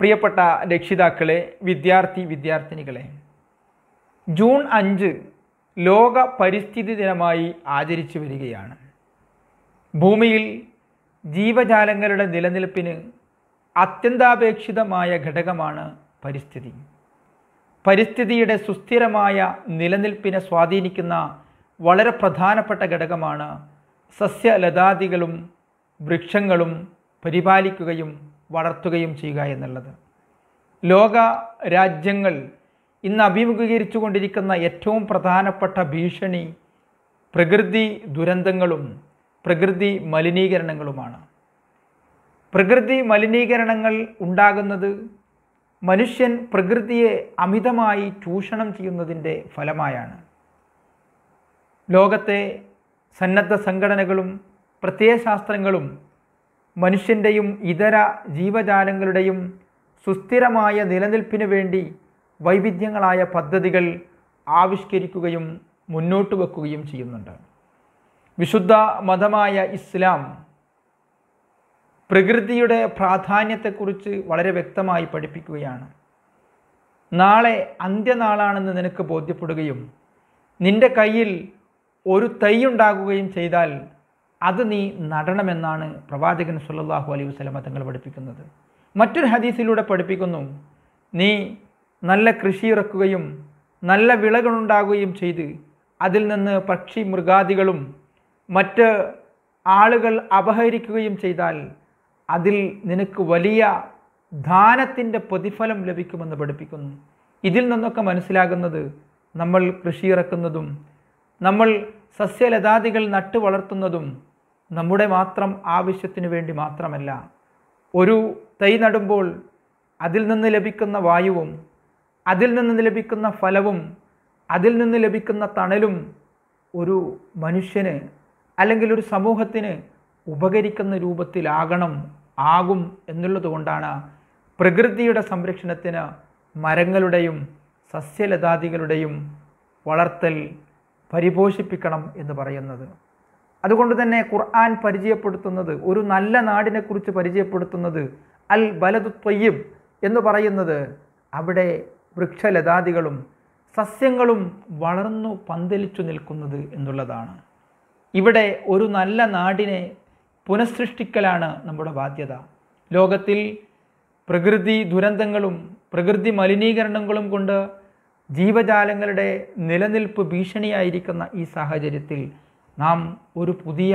പ്രിയപ്പെട്ട രക്ഷിതാക്കളെ വിദ്യാർത്ഥി വിദ്യാർത്ഥിനികളെ ജൂൺ അഞ്ച് ലോക പരിസ്ഥിതി ദിനമായി ആചരിച്ചു വരികയാണ് ഭൂമിയിൽ ജീവജാലങ്ങളുടെ നിലനിൽപ്പിന് അത്യന്താപേക്ഷിതമായ ഘടകമാണ് പരിസ്ഥിതി പരിസ്ഥിതിയുടെ സുസ്ഥിരമായ നിലനിൽപ്പിനെ സ്വാധീനിക്കുന്ന വളരെ പ്രധാനപ്പെട്ട ഘടകമാണ് സസ്യലതാദികളും വൃക്ഷങ്ങളും പരിപാലിക്കുകയും വളർത്തുകയും ചെയ്യുക എന്നുള്ളത് ലോക രാജ്യങ്ങൾ ഇന്ന് അഭിമുഖീകരിച്ചു കൊണ്ടിരിക്കുന്ന ഏറ്റവും പ്രധാനപ്പെട്ട ഭീഷണി പ്രകൃതി ദുരന്തങ്ങളും പ്രകൃതി മലിനീകരണങ്ങളുമാണ് പ്രകൃതി മലിനീകരണങ്ങൾ ഉണ്ടാകുന്നത് മനുഷ്യൻ പ്രകൃതിയെ അമിതമായി ചൂഷണം ചെയ്യുന്നതിൻ്റെ ഫലമായാണ് ലോകത്തെ സന്നദ്ധ സംഘടനകളും പ്രത്യയശാസ്ത്രങ്ങളും മനുഷ്യൻ്റെയും ഇതര ജീവജാലങ്ങളുടെയും സുസ്ഥിരമായ നിലനിൽപ്പിനു വേണ്ടി വൈവിധ്യങ്ങളായ പദ്ധതികൾ ആവിഷ്കരിക്കുകയും മുന്നോട്ട് വെക്കുകയും ചെയ്യുന്നുണ്ട് വിശുദ്ധ മതമായ ഇസ്ലാം പ്രകൃതിയുടെ പ്രാധാന്യത്തെക്കുറിച്ച് വളരെ വ്യക്തമായി പഠിപ്പിക്കുകയാണ് നാളെ അന്ത്യനാളാണെന്ന് നിനക്ക് ബോധ്യപ്പെടുകയും നിന്റെ കയ്യിൽ ഒരു തൈ ഉണ്ടാകുകയും ചെയ്താൽ അത് നീ നടണമെന്നാണ് പ്രവാചകൻ സുല്ലാഹു അലൈഹി വസ്ലമ തങ്ങൾ പഠിപ്പിക്കുന്നത് മറ്റൊരു ഹദീസിലൂടെ പഠിപ്പിക്കുന്നു നീ നല്ല കൃഷി ഇറക്കുകയും നല്ല വിളകളുണ്ടാകുകയും ചെയ്ത് അതിൽ നിന്ന് പക്ഷി മൃഗാദികളും മറ്റ് ആളുകൾ അപഹരിക്കുകയും ചെയ്താൽ അതിൽ നിനക്ക് വലിയ ദാനത്തിൻ്റെ പ്രതിഫലം ലഭിക്കുമെന്ന് പഠിപ്പിക്കുന്നു ഇതിൽ നിന്നൊക്കെ മനസ്സിലാകുന്നത് നമ്മൾ കൃഷിയിറക്കുന്നതും നമ്മൾ സസ്യലതാദികൾ നട്ടു വളർത്തുന്നതും നമ്മുടെ മാത്രം ആവശ്യത്തിന് വേണ്ടി മാത്രമല്ല ഒരു തൈ നടുമ്പോൾ അതിൽ നിന്ന് ലഭിക്കുന്ന വായുവും അതിൽ നിന്ന് ലഭിക്കുന്ന ഫലവും അതിൽ നിന്ന് ലഭിക്കുന്ന തണലും ഒരു മനുഷ്യന് അല്ലെങ്കിൽ ഒരു സമൂഹത്തിന് ഉപകരിക്കുന്ന രൂപത്തിലാകണം ആകും എന്നുള്ളതുകൊണ്ടാണ് പ്രകൃതിയുടെ സംരക്ഷണത്തിന് മരങ്ങളുടെയും സസ്യലതാദികളുടെയും വളർത്തൽ പരിപോഷിപ്പിക്കണം എന്ന് പറയുന്നത് അതുകൊണ്ട് തന്നെ ഖുർആൻ പരിചയപ്പെടുത്തുന്നത് ഒരു നല്ല നാടിനെക്കുറിച്ച് പരിചയപ്പെടുത്തുന്നത് അൽ ബലതു ത്വയ്യബ് എന്ന് പറയുന്നത് അവിടെ വൃക്ഷലതാദികളും സസ്യങ്ങളും വളർന്നു പന്തലിച്ചു നിൽക്കുന്നത് എന്നുള്ളതാണ് ഇവിടെ ഒരു നല്ല നാടിനെ പുനഃസൃഷ്ടിക്കലാണ് നമ്മുടെ ബാധ്യത ലോകത്തിൽ പ്രകൃതി ദുരന്തങ്ങളും പ്രകൃതി മലിനീകരണങ്ങളും കൊണ്ട് ജീവജാലങ്ങളുടെ നിലനിൽപ്പ് ഭീഷണിയായിരിക്കുന്ന ഈ സാഹചര്യത്തിൽ നാം ഒരു പുതിയ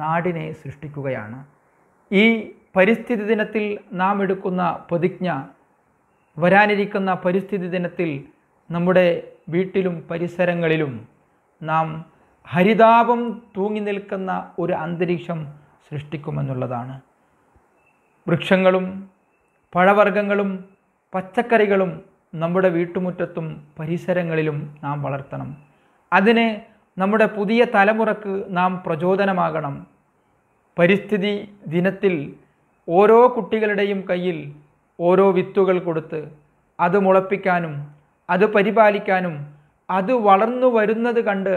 നാടിനെ സൃഷ്ടിക്കുകയാണ് ഈ പരിസ്ഥിതി ദിനത്തിൽ നാം എടുക്കുന്ന പ്രതിജ്ഞ വരാനിരിക്കുന്ന പരിസ്ഥിതി ദിനത്തിൽ നമ്മുടെ വീട്ടിലും പരിസരങ്ങളിലും നാം ഹരിതാപം തൂങ്ങി നിൽക്കുന്ന ഒരു അന്തരീക്ഷം സൃഷ്ടിക്കുമെന്നുള്ളതാണ് വൃക്ഷങ്ങളും പഴവർഗ്ഗങ്ങളും പച്ചക്കറികളും നമ്മുടെ വീട്ടുമുറ്റത്തും പരിസരങ്ങളിലും നാം വളർത്തണം അതിന് നമ്മുടെ പുതിയ തലമുറക്ക് നാം പ്രചോദനമാകണം പരിസ്ഥിതി ദിനത്തിൽ ഓരോ കുട്ടികളുടെയും കയ്യിൽ ഓരോ വിത്തുകൾ കൊടുത്ത് അത് മുളപ്പിക്കാനും അത് പരിപാലിക്കാനും അത് വളർന്നു വരുന്നത് കണ്ട്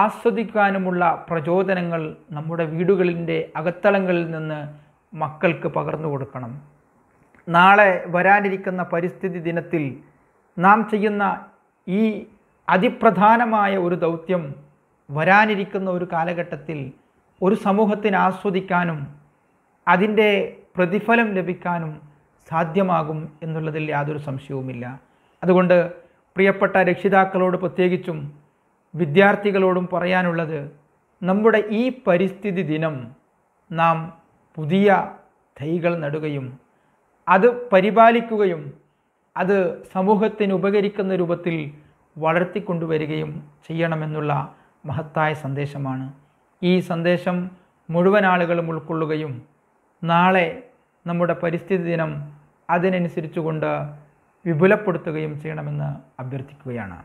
ആസ്വദിക്കാനുമുള്ള പ്രചോദനങ്ങൾ നമ്മുടെ വീടുകളിൻ്റെ അകത്തളങ്ങളിൽ നിന്ന് മക്കൾക്ക് പകർന്നു കൊടുക്കണം നാളെ വരാനിരിക്കുന്ന പരിസ്ഥിതി ദിനത്തിൽ നാം ചെയ്യുന്ന ഈ അതിപ്രധാനമായ ഒരു ദൗത്യം വരാനിരിക്കുന്ന ഒരു കാലഘട്ടത്തിൽ ഒരു സമൂഹത്തിന് ആസ്വദിക്കാനും അതിൻ്റെ പ്രതിഫലം ലഭിക്കാനും സാധ്യമാകും എന്നുള്ളതിൽ യാതൊരു സംശയവുമില്ല അതുകൊണ്ട് പ്രിയപ്പെട്ട രക്ഷിതാക്കളോട് പ്രത്യേകിച്ചും വിദ്യാർത്ഥികളോടും പറയാനുള്ളത് നമ്മുടെ ഈ പരിസ്ഥിതി ദിനം നാം പുതിയ തൈകൾ നടുകയും അത് പരിപാലിക്കുകയും അത് സമൂഹത്തിന് ഉപകരിക്കുന്ന രൂപത്തിൽ വളർത്തിക്കൊണ്ടുവരികയും ചെയ്യണമെന്നുള്ള മഹത്തായ സന്ദേശമാണ് ഈ സന്ദേശം മുഴുവൻ ആളുകളും ഉൾക്കൊള്ളുകയും നാളെ നമ്മുടെ പരിസ്ഥിതി ദിനം അതിനനുസരിച്ചുകൊണ്ട് വിപുലപ്പെടുത്തുകയും ചെയ്യണമെന്ന് അഭ്യർത്ഥിക്കുകയാണ്